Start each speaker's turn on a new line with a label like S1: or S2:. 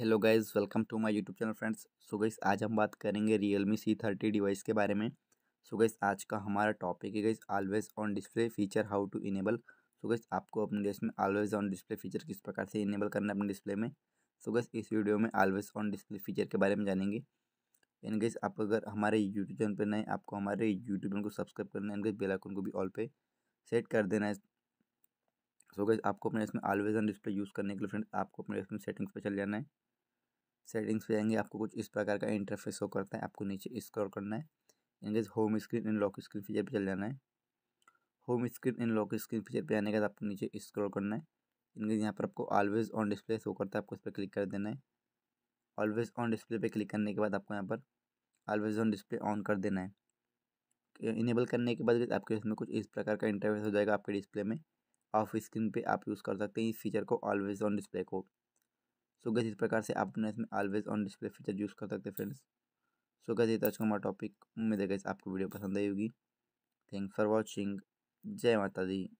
S1: hello guys welcome to my YouTube channel friends so guys आज हम बात करेंगे Realme C thirty device के बारे में सो so गईस आज का हमारा टॉपिक है guys always on display feature how to enable so guys आपको अपने डिवाइस में ऑलवेज ऑन डिस्प्ले फीचर किस प्रकार से इनेबल करना है अपने डिस्प्ले में सो so इस वीडियो में ऑलवेज ऑन डिस्प्ले फीचर के बारे में जानेंगे एंड गाइस आप अगर हमारे यूट्यूब चैनल पर नए आपको हमारे यूट्यूब चैनल को सब्सक्राइब करना है एंड बेलाइकन को भी ऑल पे सेट कर देना है सो गई आपको अपने इसमें ऑलवेज ऑन डिस्प्ले यूज़ करने के लिए फ्रेंड्स आपको अपने इसमें सेटिंग्स पर चले जाना है सेटिंग्स पे जाएंगे आपको कुछ इस प्रकार का इंटरफेस शो करता है आपको नीचे स्क्रॉल करना है engage home screen and lock screen feature पे चले जाना है home screen and lock screen feature पे आने के बाद आपको नीचे स्क्रॉल करना है इंगेज यहाँ पर आपको ऑलवेज ऑन डिस्प्ले शो करता है आपको इस पर क्लिक कर देना है ऑलवेज ऑन डिस्प्ले पर क्लिक करने के बाद आपको यहाँ पर ऑलवेज ऑन डिस्प्ले ऑन कर देना है इनेबल करने के बाद आपके इसमें कुछ इस प्रकार का इंटरफेस हो जाएगा आपके डिस्प्ले में ऑफ स्क्रीन पे आप यूज़ कर सकते हैं इस फीचर को ऑलवेज ऑन डिस्प्ले को सो गैस इस प्रकार से आप अपना इसमें always on display feature use कर सकते हैं फ्रेंड्स सो गैस ये अच्छा हमारा टॉपिक उम्मीद है गैस आपको वीडियो पसंद आई होगी थैंक्स फॉर वॉचिंग जय माता दी